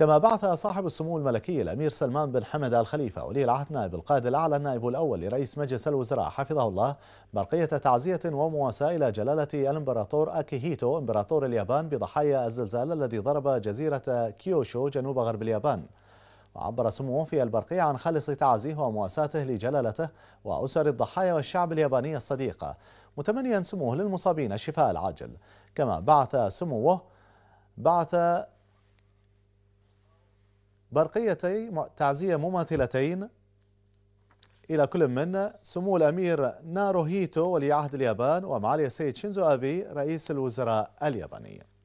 كما بعث صاحب السمو الملكي الأمير سلمان بن حمد آل خليفة ولي العهد نائب القائد الأعلى النائب الأول لرئيس مجلس الوزراء حفظه الله برقية تعزية ومواساة إلى جلالة الإمبراطور أكيهيتو إمبراطور اليابان بضحايا الزلزال الذي ضرب جزيرة كيوشو جنوب غرب اليابان وعبر سموه في البرقية عن خالص تعزيه ومواساته لجلالته وأسر الضحايا والشعب الياباني الصديقة متمنيا سموه للمصابين الشفاء العاجل كما بعث سموه بعث برقيتي تعزية مماثلتين إلى كل منا سمو الأمير ناروهيتو ولي عهد اليابان ومعالي السيد شينزو أبي رئيس الوزراء الياباني